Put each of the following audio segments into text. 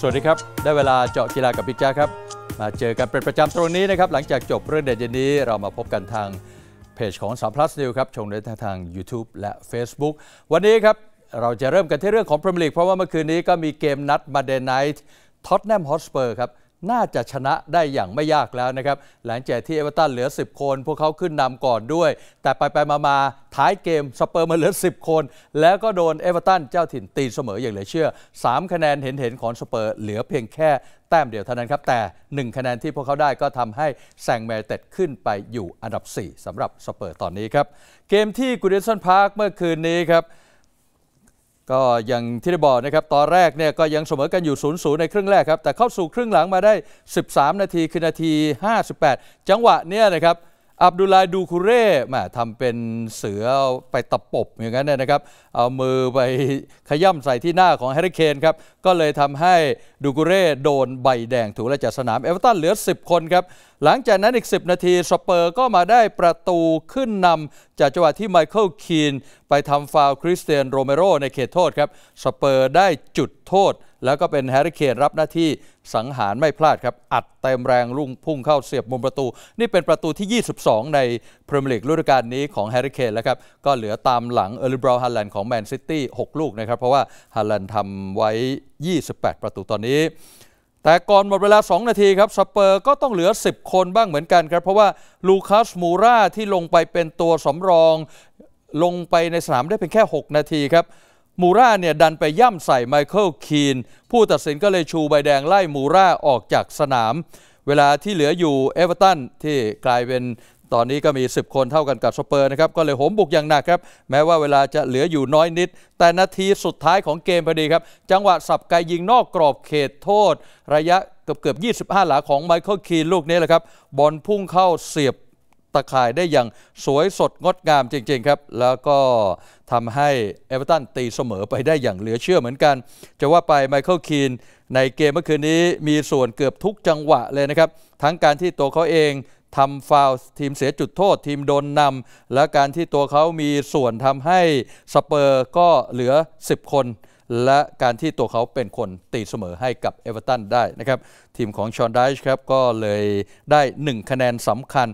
สวัสดีครับ ได้เวลาเจาะกีฬากับพี่จ้าครับ มาเจอกันเป็นประจำตรงนี้นะครับ หลังจากจบเรื่องเด็ดเย็นนี้เรามาพบกันทางเพจของ3 plus news ครับชมได้ทาง YouTube และ Facebook วันนี้ครับ เราจะเริ่มกันที่เรื่องของพรีเมียร์เพราะว่าเมื่อคืนนี้ก็มีเกมนัดมาเดนไนท์ท็อตแนมฮอตสเปอร์ครับ น่าจะชนะได้อย่างไม่ยากแล้วนะครับ หลังจากที่เอเวอร์ตันเหลือ 10 คน พวกเขาขึ้นนำก่อนด้วย แต่ไปไปมามาท้ายเกมสเปอร์มาเหลือ10 คน แล้วก็โดนเอเวอร์ตันเจ้าถิ่นตีเสมออย่างเหลือเชื่อ 3 คะแนนเห็นเห็นของสเปอร์ เหลือเพียงแค่แต้มเดียวเท่านั้นครับแต่ 1 คะแนนที่พวกเขาได้ก็ทำให้แซงแมตเต็ดขึ้นไปอยู่อันดับ 4สำหรับสเปอร์ตอนนี้ครับ เกมที่กูเดนสอนพาร์คเมื่อคืนนี้ครับ ก็อย่างที่ได้บอกนะครับตอนแรกเนี่ยก็ยังเสมอกันอยู่0ูนย์ในครึ่งแรกครับ แต่เข้าสู่ครึ่งหลังมาได้ 13 นาทีคือนาที 58 จังหวะเนี่ยนะครับอับดุลลาดูคุเร่มาทำเป็นเสือไปตะปบอย่างนั้นนะครับ เอามือไปขย่ำใส่ที่หน้าของแฮร์ริเคนครับ ก็เลยทำให้ดูคุเร่โดนใบแดงถูกและจากสนาม เอเวอร์ตันเหลือ 10 คนครับ หลังจากนั้นอีก 10 นาทีสเปอร์ก็มาได้ประตูขึ้นนำจากจังหวะที่ไมเคิลคีนไปทำฟาวคริสเตียนโรเมโรในเขตโทษครับ สเปอร์ได้จุดโทษแล้วก็เป็นแฮร์รี่เคนรับหน้าที่สังหารไม่พลาดครับอัดเต็มแรงลุ่งพุ่งเข้าเสียบมุมประตู นี่เป็นประตูที่ 22 ในพรีเมียร์ลีกฤดูกาลนี้ของแฮร์รี่เคนแล้วครับก็เหลือตามหลังเออร์ลิบรา์ฮัลแลนด์ของแมนซิตี้6ลูกนะครับ เพราะว่าฮัลแลนด์ทำไว้ 28 ประตูตอนนี้ แต่ก่อนหมดเวลา 2 นาทีครับสเปอร์ก็ต้องเหลือ 10 คนบ้างเหมือนกันครับเพราะว่าลูคัส มูราที่ลงไปเป็นตัวสำรอง ลงไปในสนามได้เพียงแค่ 6 นาทีครับมูราเนี่ยดันไปย่ำใส่ไมเคิลคีนผู้ตัดสินก็เลยชูใบแดงไล่มูราออกจากสนาม เวลาที่เหลืออยู่เอเวอร์ตันที่กลายเป็นตอนนี้ก็มี 10 คนเท่ากันกับสเปอร์นะครับก็เลยโหมบุกอย่างหนักครับ แม้ว่าเวลาจะเหลืออยู่น้อยนิด แต่นาทีสุดท้ายของเกมพอดีครับ จังหวะสับไกยิงนอกกรอบเขตโทษ ระยะเกือบเกือบ 25 หลาของไมเคิลคีนลูกนี้แหละครับบอลพุ่งเข้าเสียบะข่ายได้อย่างสวยสดงดงามจริง ๆครับ แล้วก็ทำให้เอเวอร์ตันตีเสมอไปได้อย่างเหลือเชื่อเหมือนกัน จะว่าไปไมเคิลคีนในเกมเมื่อคืนนี้มีส่วนเกือบทุกจังหวะเลยนะครับ ทั้งการที่ตัวเขาเองทำฟาวทีมเสียจุดโทษ ทีมโดนนำ และการที่ตัวเขามีส่วนทำให้สเปอร์ก็เหลือ 10 คน และการที่ตัวเขาเป็นคนตีเสมอให้กับเอเวอร์ตันได้นะครับ ทีมของชอนไดช์ครับก็เลยได้ 1 คะแนนสำคัญ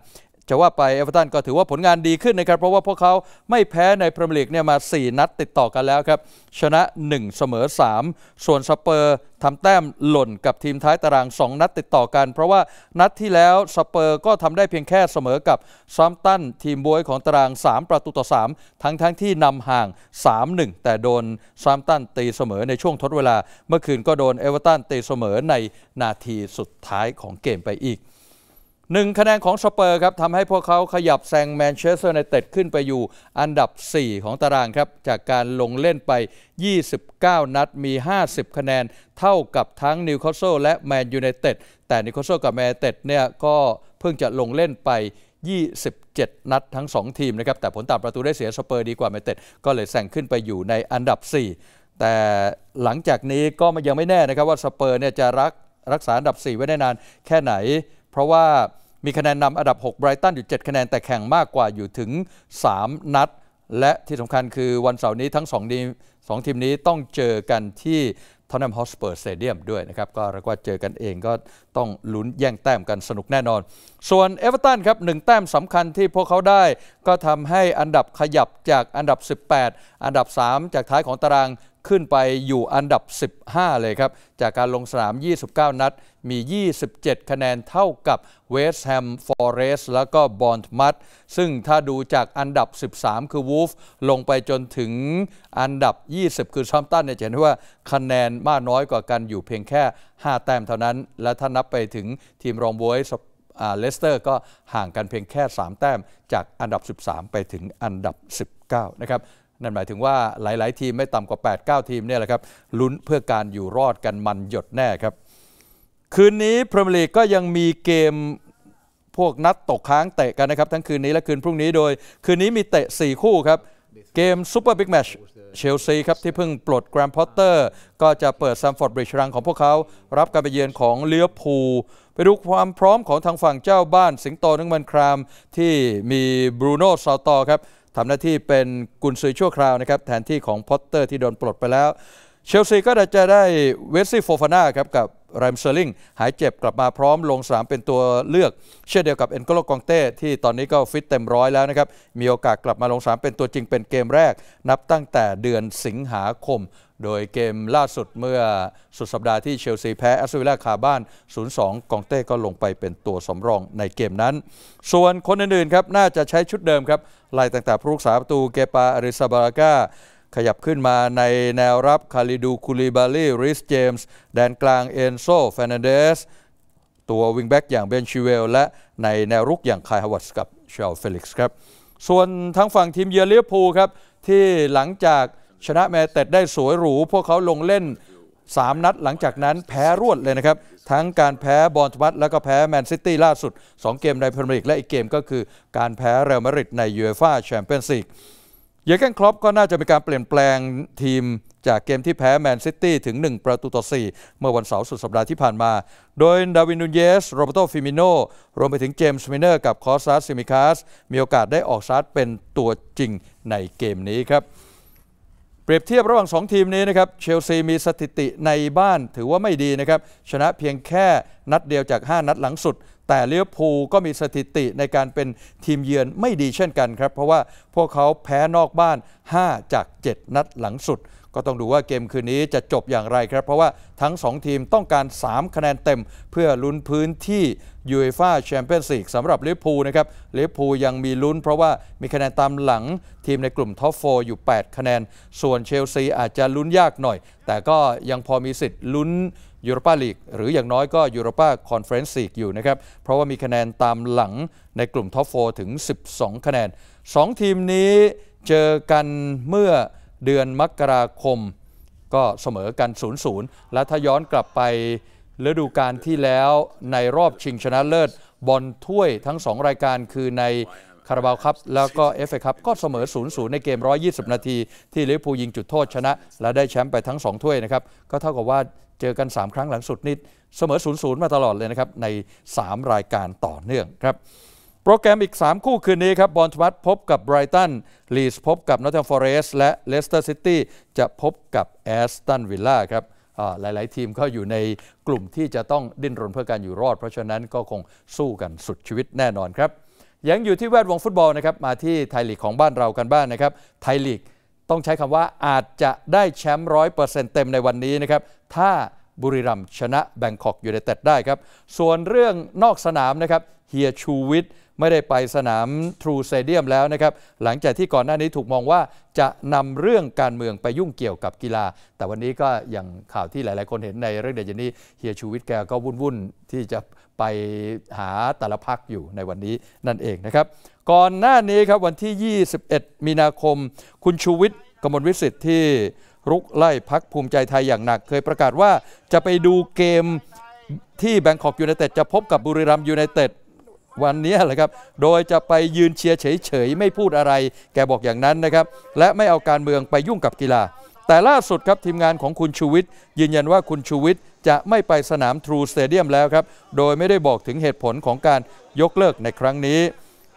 จะว่าไปเอเวอร์ตันก็ถือว่าผลงานดีขึ้นนะครับ เพราะว่าพวกเขาไม่แพ้ในพรีเมียร์ลีกเนี่ยมา 4 นัดติดต่อกันแล้วครับ ชนะ 1เสมอ3 ส่วนสเปอร์ทำแต้มหล่นกับทีมท้ายตาราง 2 นัดติดต่อกัน เพราะว่านัดที่แล้ว สเปอร์ก็ทำได้เพียงแค่เสมอกับซัมตันทีมบวยของตาราง 3 ประตูต่อ 3 ทั้งทั้งที่นำห่าง 3-1 แต่โดนซัมตันตีเสมอในช่วงทดเวลา เมื่อคืนก็โดนเอเวอร์ตันตีเสมอในนาทีสุดท้ายของเกมไปอีกหนึ่งคะแนนของสเปอร์ครับทำให้พวกเขาขยับแซงแมนเชสเตอร์ในเต็ดขึ้นไปอยู่อันดับ 4 ของตารางครับ จากการลงเล่นไป 29 นัดมี 50 คะแนนเท่ากับทั้งนิวคาสเซิลและแมนยูไนเต็ดแต่นิวคาสเซิลกับแมนยูไนเต็ดเนี่ยก็เพิ่งจะลงเล่นไป 27 นัดทั้ง 2 ทีมนะครับแต่ผลตามประตูได้เสียสเปอร์ ดีกว่าแมนเต็ดก็เลยแซงขึ้นไปอยู่ในอันดับ 4 แต่หลังจากนี้ก็ยังไม่แน่นะครับว่าสเปอร์เนี่ยจะรักรักษาอันดับ4ไว้ได้นานแค่ไหนเพราะว่ามีคะแนนนำอันดับ6ไบรตัน อยู่ 7 คะแนน แต่แข่งมากกว่าอยู่ถึง 3 นัด และที่สำคัญคือวันเสาร์นี้ทั้ง2ทีมสองทีมนี้ต้องเจอกันที่ทอนแนมฮอสเปอร์สเตเดียมด้วยนะครับก็เรียกว่าเจอกันเองก็ต้องลุ้นแย่งแต้มกันสนุกแน่นอน ส่วนเอเวอร์ตันครับหนึ่งแต้มสำคัญที่พวกเขาได้ ก็ทำให้อันดับขยับจากอันดับ 18 อันดับ 3 จากท้ายของตารางขึ้นไปอยู่อันดับ 15 เลยครับ จากการลงสนาม 29 นัด มี 27 คะแนนเท่ากับเวสต์แฮมฟอร์เรสแล้วก็บอนด์มัตซึ่งถ้าดูจากอันดับ 13 คือวูฟ ลงไปจนถึงอันดับ 20 คือซัมตันเนี่ยเห็นว่าคะแนนมากน้อยกว่ากันอยู่เพียงแค่ 5 แต้มเท่านั้น และถ้านับไปถึงทีมรองบวยเลสเตอร์ก็ห่างกันเพียงแค่ 3 แต้ม จากอันดับ 13 ไปถึงอันดับ 19 นะครับนั่นหมายถึงว่าหลาย ๆ ทีมไม่ต่ำกว่า 8-9 ทีมเนี่ยแหละครับลุ้นเพื่อการอยู่รอดกันมันหยดแน่ครับ คืนนี้พรีเมียร์ลีกก็ยังมีเกมพวกนัดตกค้างเตะกันนะครับ ทั้งคืนนี้และคืนพรุ่งนี้โดย คืนนี้มีเตะ 4 คู่ครับ เกมซูเปอร์บิ๊กแมชเชลซีครับ ที่เพิ่งปลดแกรมพอตเตอร์ก็จะเปิดซัมฟอร์ดบริดจ์รังของพวกเขา รับการไปเยือนของเลียพูไปดูความพร้อมของทางฝั่งเจ้าบ้านสิงโตนึงมันครามที่มีบรูโน่ซาตอครับทำหน้าที่เป็นกุนซือชั่วคราวนะครับแทนที่ของพอตเตอร์ที่โดนปลดไปแล้ว เชลซีก็จะได้เวสซี่โฟฟาน่าครับกับไรม์เซอร์ลิงหายเจ็บกลับมาพร้อมลงสนามเป็นตัวเลือก เช่นเดียวกับเอ็นโกโลกองเต้ที่ตอนนี้ก็ฟิตเต็มร้อยแล้วนะครับมีโอกาสกลับมาลงสนามเป็นตัวจริงเป็นเกมแรก นับตั้งแต่เดือนสิงหาคมโดยเกมล่าสุดเมื่อสุดสัปดาห์ที่เชลซีแพ้แอสตันวิลล่าคาบ้าน 0-2 กองเต้ก็ลงไปเป็นตัวสำรองในเกมนั้น ส่วนคนอื่นๆครับน่าจะใช้ชุดเดิมครับไล่ต่างๆผู้รักษาประตูเกปาอาริซาบาลาก้า ขยับขึ้นมาในแนวรับ คาริดูคูลิบาลีริสเจมส์แดนกลาง เอนโซเฟนเดสตัววิงแบ็กอย่างเบนชิเวลและในแนวรุกอย่างคายฮาวัตส์กับเชลเฟลิกส์ครับส่วนทั้งฝั่งทีมเยอลเรียพูครับที่หลังจากชนะแมตเต็ดได้สวยหรู พวกเขาลงเล่น 3 นัดหลังจากนั้นแพ้รวดเลยนะครับ ทั้งการแพ้บอลมัตแล้วก็แพ้แมนซิตี้ล่าสุด 2 เกมในพรีเมียร์ลีกและอีกเกมก็คือการแพ้เรอัลมาดริดในยูเอฟ่าแชมเปี้ยนส์ลีกเยเกนครอปก็น่าจะมีการเปลี่ยนแปลงทีมจากเกมที่แพ้แมนซิตี้ถึง 1 ประตูต่อ 4 เมื่อวันเสาร์สุดสัปดาห์ที่ผ่านมา โดยดาวินนูเยสโรเบโตฟิมิโนรวมไปถึงเจมส์มิเนอร์กับคอสซาสซิมิคาสมีโอกาสได้ออกซาร์เป็นตัวจริงในเกมนี้ครับเปรียบเทียบระหว่าง2 ทีมนี้นะครับเชลซีมีสถิติในบ้านถือว่าไม่ดีนะครับชนะเพียงแค่นัดเดียวจาก 5 นัดหลังสุด แต่เลี้ยวภูก็มีสถิติในการเป็นทีมเยือนไม่ดีเช่นกันครับเพราะว่าพวกเขาแพ้นอกบ้าน 5 จาก 7 นัดหลังสุดก็ต้องดูว่าเกมคืนนี้จะจบอย่างไรครับ เพราะว่าทั้ง 2 ทีมต้องการ 3 คะแนนเต็มเพื่อลุ้นพื้นที่ยูเอฟ่าแชมเปี้ยนส์ลีกสำหรับลิเวอร์พูลนะครับลิเวอร์พูลยังมีลุ้นเพราะว่ามีคะแนนตามหลังทีมในกลุ่มท็อปโฟอยู่ 8 คะแนน ส่วนเชลซีอาจจะลุ้นยากหน่อย แต่ก็ยังพอมีสิทธิ์ลุ้นยูโรปาลีกหรืออย่างน้อยก็ยูโรปาคอนเฟรนซ์ลีกอยู่นะครับเพราะว่ามีคะแนนตามหลังในกลุ่มท็อปโฟถึง12คะแนน 2 ทีมนี้เจอกันเมื่อเดือนมกราคมก็เสมอกัน 0-0 และถ้าย้อนกลับไปฤดูกาลที่แล้วในรอบชิงชนะเลิศบอลถ้วยทั้ง 2 รายการคือในคาราบาวครับแล้วก็เอฟเอคับก็เสมอ 0-0 ในเกม 120 นาที ที่ลิเวอร์พูลยิงจุดโทษชนะ และได้แชมป์ไปทั้ง 2ถ้วยนะครับก็เท่ากับว่าเจอกัน 3 ครั้งหลังสุดนิด เสมอ 0-0มาตลอดเลยนะครับใน 3 รายการต่อเนื่องครับโปรแกรมอีก 3 คู่คืนนี้ครับบอลทวัตพบกับไบรตันลีสพบกับนอตทิลฟอร์เรสและเลสเตอร์ซิตี้จะพบกับแอสตันวิลล่าครับหลายๆทีมก็อยู่ในกลุ่มที่จะต้องดิ้นรนเพื่อการอยู่รอดเพราะฉะนั้นก็คงสู้กันสุดชีวิตแน่นอนครับยังอยู่ที่แวดวงฟุตบอลนะครับมาที่ไทยลีกของบ้านเรากันบ้างนนะครับไทยลีกต้องใช้คำว่าอาจจะได้แชมป์ร้อยเปอร์เซ็นต์เต็มในวันนี้นะครับถ้าบุรีรัมย์ชนะแบงคอกยูในเต็ดได้ครับ ส่วนเรื่องนอกสนามนะครับเฮียชูวิทย์ไม่ได้ไปสนามทรูเซเดียมแล้วนะครับหลังจากที่ก่อนหน้านี้ถูกมองว่าจะนำเรื่องการเมืองไปยุ่งเกี่ยวกับกีฬา แต่วันนี้ก็อย่างข่าวที่หลาย ๆ คนเห็นในเรื่องเดียวนี้ เฮียชูวิทย์แกก็วุ่นๆ ที่จะไปหาแต่ละพักอยู่ในวันนี้นั่นเองนะครับก่อนหน้านี้ครับวันที่ 21 มีนาคม คุณชูวิทย์กมลวิสิทธิ์ที่รุกไล่พักภูมิใจไทยอย่างหนัก เคยประกาศว่าจะไปดูเกมที่แบงคอกยูไนเต็ดจะพบกับบุรีรัมยูไนเต็ดวันนี้แหละครับ โดยจะไปยืนเชียร์เฉยๆไม่พูดอะไร แกบอกอย่างนั้นนะครับ และไม่เอาการเมืองไปยุ่งกับกีฬา แต่ล่าสุดครับทีมงานของคุณชูวิทย์ยืนยันว่าคุณชูวิทย์จะไม่ไปสนามทรูสเตเดียมแล้วครับ โดยไม่ได้บอกถึงเหตุผลของการยกเลิกในครั้งนี้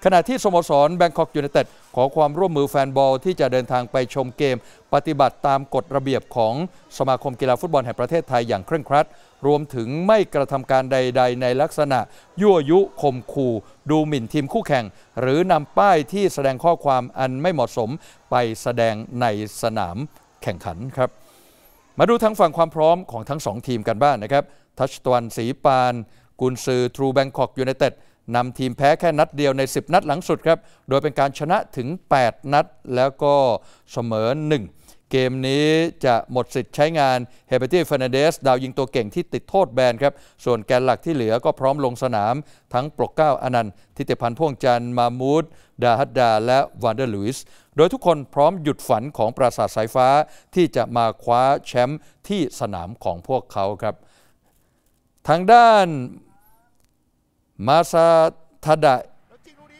ขณะที่สโมสรแบงคอกยูเนเต็ดขอความร่วมมือแฟนบอลที่จะเดินทางไปชมเกม ปฏิบัติตามกฎระเบียบของสมาคมกีฬาฟุตบอลแห่งประเทศไทยอย่างเคร่งครัด รวมถึงไม่กระทำการใดๆในลักษณะ ยั่วยุข่มขู่ดูหมิ่นทีมคู่แข่ง หรือนำป้ายที่แสดงข้อความอันไม่เหมาะสมไปแสดงในสนามแข่งขันครับมาดูทั้งฝั่งความพร้อมของทั้งสองทีมกันบ้างนะครับทัชตวันสีปานกุนซือทรูแบงคอกยูเนเต็ดนำทีมแพ้แค่นัดเดียวใน 10 นัดหลังสุดครับ โดยเป็นการชนะถึง 8 นัดแล้วก็เสมอ 1 เกมนี้จะหมดสิทธิ์ใช้งานเฮเบตี้เฟรนเดสดาวยิงตัวเก่งที่ติดโทษแบนครับ ส่วนแกนหลักที่เหลือก็พร้อมลงสนาม ทั้งปกเก้าอนันต์ทิติพันธ์พ่วงจันทร์มามูดดาฮัดดา และวานเดอร์ลุยส์โดยทุกคนพร้อมหยุดฝันของปราสาทสายฟ้าที่จะมาคว้าแชมป์ที่สนามของพวกเขาครับทางด้านมาซาทาดะ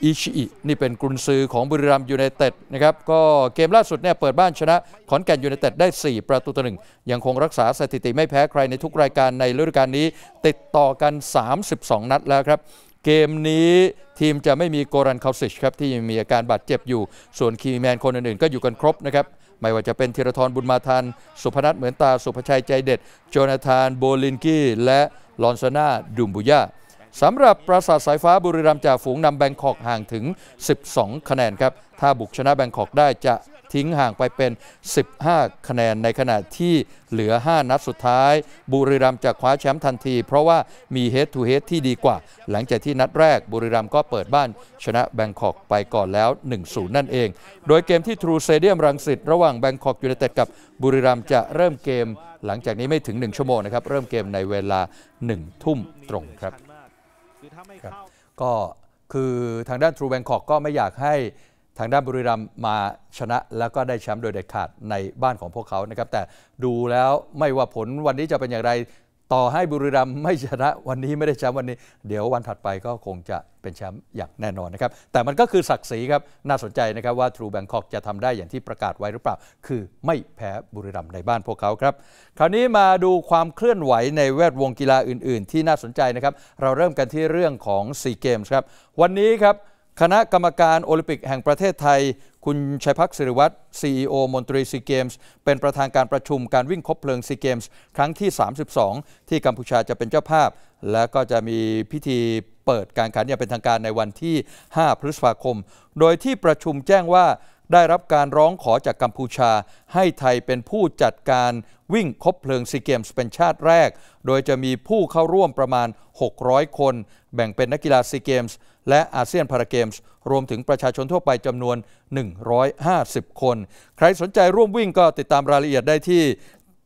อิชิอินี่เป็นกุนซือของบุรีรัมย์ยูไนเต็ดนะครับก็เกมล่าสุดเนี่ยเปิดบ้านชนะ ขอนแก่นยูไนเต็ดได้ 4 ประตูต่อหนึ่ง ยังคงรักษาสถิติไม่แพ้ใครในทุกรายการในฤดูกาลนี้ ติดต่อกัน 32 นัดแล้วครับ เกมนี้ทีมจะไม่มีโกรันคาสิชครับที่มีอาการบาดเจ็บอยู่ส่วนคีแมนคนอื่น ๆ ก็อยู่กันครบนะครับไม่ว่าจะเป็นธีรทรบุญมาทันสุพนัทเหมือนตาสุภชัยใจเด็ดโจนาธาน โบลินกี้ และลอนซาน่าดุมบุย่าสำหรับปราสาทสายฟ้าบุรีรัมย์จ่าฝูงนำแบงคอกห่างถึง 12 คะแนนครับ ถ้าบุกชนะแบงคอกได้จะทิ้งห่างไปเป็น 15 คะแนนในขณะที่เหลือ 5 นัดสุดท้าย บุรีรัมย์จะคว้าแชมป์ทันที เพราะว่ามีเฮดทูเฮดที่ดีกว่า หลังจากที่นัดแรกบุรีรัมย์ก็เปิดบ้านชนะแบงคอกไปก่อนแล้ว1-0นั่นเอง โดยเกมที่ทรูเซเดียมรังสิตระหว่างแบงคอกยูไนเต็ดกับบุรีรัมย์จะเริ่มเกมหลังจากนี้ไม่ถึง 1 ชั่วโมงนะครับเริ่มเกมในเวลา 1 ทุ่มตรงครับก็คือทางด้านทรูแบงคอกก็ไม่อยากให้ทางด้านบุรีรัมมาชนะ แล้วก็ได้แชมป์โดยเด็ดขาดในบ้านของพวกเขานะครับ แต่ดูแล้วไม่ว่าผลวันนี้จะเป็นอย่างไรต่อให้บุรีรัมย์ไม่ชนะวันนี้ไม่ได้แชมป์วันนี้ เดี๋ยววันถัดไปก็คงจะเป็นแชมป์อย่างแน่นอนนะครับ แต่มันก็คือศักดิ์ศรีครับ น่าสนใจนะครับว่าทรูแบงคอกจะทำได้อย่างที่ประกาศไว้หรือเปล่าคือไม่แพ้บุรีรัมย์ในบ้านพวกเขาครับ คราวนี้มาดูความเคลื่อนไหวในแวดวงกีฬาอื่น ๆ ที่น่าสนใจนะครับ เราเริ่มกันที่เรื่องของซีเกมส์ครับวันนี้ครับคณะกรรมการโอลิมปิกแห่งประเทศไทยคุณชัยพักศิริวัตร CEO มนตรีซีเกมส์เป็นประธานการประชุมการวิ่งคบเพลิงซีเกมส์ครั้งที่ 32 ที่กัมพูชาจะเป็นเจ้าภาพ และก็จะมีพิธีเปิดการแข่งขัน อย่างเป็นทางการในวันที่ 5 พฤษภาคม โดยที่ประชุมแจ้งว่าได้รับการร้องขอจากกัมพูชาให้ไทยเป็นผู้จัดการวิ่งคบเพลิงซีเกมส์เป็นชาติแรก โดยจะมีผู้เข้าร่วมประมาณ 600 คน แบ่งเป็นนักกีฬาซีเกมส์และอาเซียนพาราเกมส์รวมถึงประชาชนทั่วไปจำนวน 150 คน ใครสนใจร่วมวิ่งก็ติดตามรายละเอียดได้ที่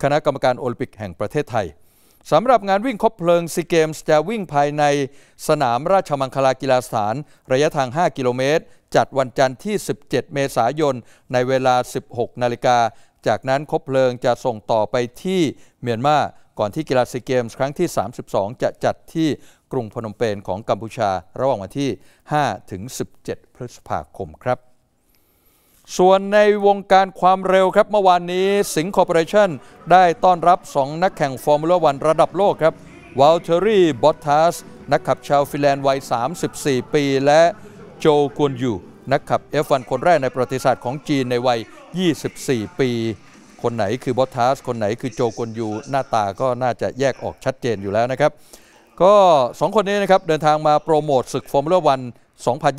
คณะกรรมการโอลิมปิกแห่งประเทศไทย สำหรับงานวิ่งคบเพลิงซีเกมส์จะวิ่งภายในสนามราชมังคลากีฬาสถานระยะทาง 5 กิโลเมตรจัดวันจันทร์ที่ 17 เมษายน ในเวลา 16 นาฬิกา จากนั้นคบเพลิงจะส่งต่อไปที่เมียนมา ก่อนที่กีฬาซีเกมส์ครั้งที่ 32 จะจัดที่กรุงพนมเปญของกัมพูชา ระหว่างวันที่ 5 ถึง 17 พฤษภาคมครับ ส่วนในวงการความเร็วครับ เมื่อวานนี้สิงค์คอร์ปอเรชั่นได้ต้อนรับ 2 นักแข่งฟอร์มูล่าวันระดับโลกครับวอลเทอรี่บอตทัส นักขับชาวฟินแลนด์วัย 34 ปี และโจกวนยูนักขับ F1 คนแรกในประวัติศาสตร์ของจีนในวัย 24 ปี คนไหนคือบอททัสคนไหนคือโจกวนยูหน้าตาก็น่าจะแยกออกชัดเจนอยู่แล้วนะครับ ก็ 2 คนนี้นะครับ เดินทางมาโปรโมทศึกฟอร์มูล่าวัน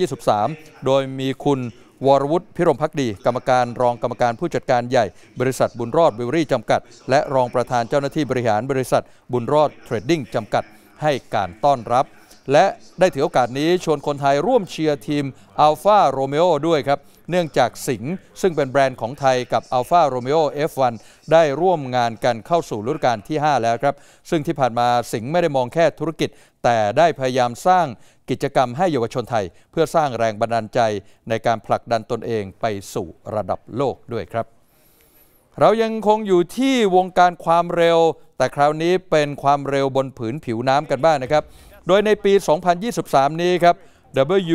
2023 โดยมีคุณวรวุฒิพิรมพักดี กรรมการรองกรรมการผู้จัดการใหญ่บริษัทบุญรอดวิวรี่จำกัด และรองประธานเจ้าหน้าที่บริหารบริษัท บุญรอดเทรดดิ้งจำกัดให้การต้อนรับและได้ถือโอกาสนี้ชวนคนไทยร่วมเชียร์ทีมอัลฟาโรเมโอด้วยครับ เนื่องจากสิงห์ซึ่งเป็นแบรนด์ของไทยกับอัลฟาโรเมโอ F1 ได้ร่วมงานกันเข้าสู่ฤดูกาลที่ 5 แล้วครับ ซึ่งที่ผ่านมาสิงห์ไม่ได้มองแค่ธุรกิจ แต่ได้พยายามสร้างกิจกรรมให้เยาวชนไทย เพื่อสร้างแรงบันดาลใจในการผลักดันตนเองไปสู่ระดับโลกด้วยครับ เรายังคงอยู่ที่วงการความเร็ว แต่คราวนี้เป็นความเร็วบนผืนผิวน้ำกันบ้างนะครับโดยในปี 2023 นี้ครับ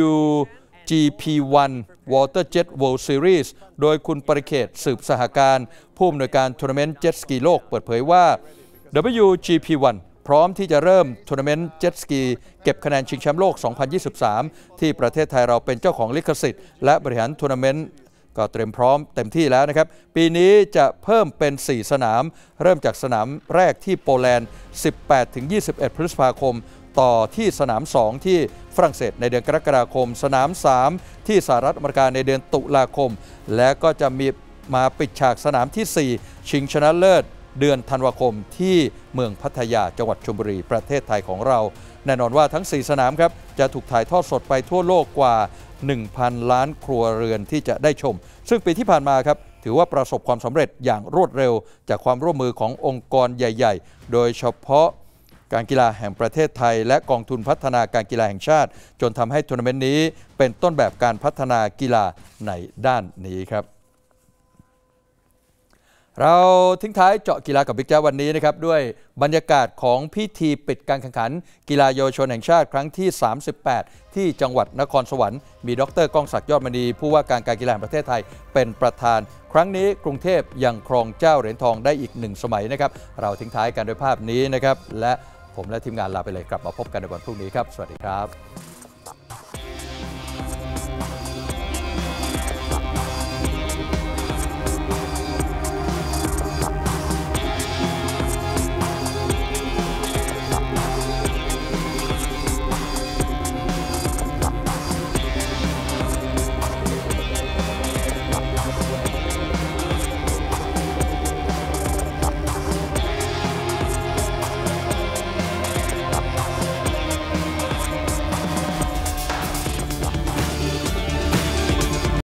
WGP1 Waterjet World Series โดยคุณปริเขตสืบสหการ ผู้อำนวยการทัวร์นาเมนต์เจ็ตสกีโลกเปิดเผยว่า WGP1 พร้อมที่จะเริ่มทัวร์นาเมนต์เจ็ตสกีเก็บคะแนนชิงแชมป์โลก 2023 ที่ประเทศไทยเราเป็นเจ้าของลิขสิทธิ์ และบริหารทัวร์นาเมนต์ ก็เตรียมพร้อมเต็มที่แล้วนะครับ ปีนี้จะเพิ่มเป็น 4 สนาม เริ่มจากสนามแรกที่โปแลนด์18-21 พฤษภาคมต่อที่สนาม 2 ที่ฝรั่งเศสในเดือนกรกฎาคม สนาม 3 ที่สหรัฐอเมริกาในเดือนตุลาคม และก็จะมีมาปิดฉากสนามที่ 4 ชิงชนะเลิศ เดือนธันวาคมที่เมืองพัทยาจังหวัดชลบุรีประเทศไทยของเรา แน่นอนว่าทั้ง 4 สนามครับจะถูกถ่ายทอดสดไปทั่วโลกกว่า 1,000 ล้านครัวเรือนที่จะได้ชม ซึ่งปีที่ผ่านมาครับถือว่าประสบความสำเร็จอย่างรวดเร็ว จากความร่วมมือขององค์กรใหญ่ๆ โดยเฉพาะการกีฬาแห่งประเทศไทยและกองทุนพัฒนาการกีฬาแห่งชาติ จนทำให้ทัวร์นาเมนต์นี้เป็นต้นแบบการพัฒนากีฬาในด้านนี้ครับ เราทิ้งท้ายเจาะกีฬากับบิ๊กแจ๊วันนี้นะครับด้วยบรรยากาศของพิธีปิดการแข่งขัน กีฬาเยาวชน แห่งชาติ ครั้งที่ 38 ที่จังหวัดนครสวรรค์มีดรก้องศักดิ์ยอดมณีผู้ว่าการการกีฬาแห่งประเทศไทยเป็นประธาน ครั้งนี้กรุงเทพยังครองเจ้าเหรียญทองได้อีกหนึ่งสมัยนะครับ เราทิ้งท้ายกันด้วยภาพนี้นะครับและผมและทีมงานลาไปเลยกลับมาพบกันในวันพรุ่งนี้ครับ สวัสดีครับ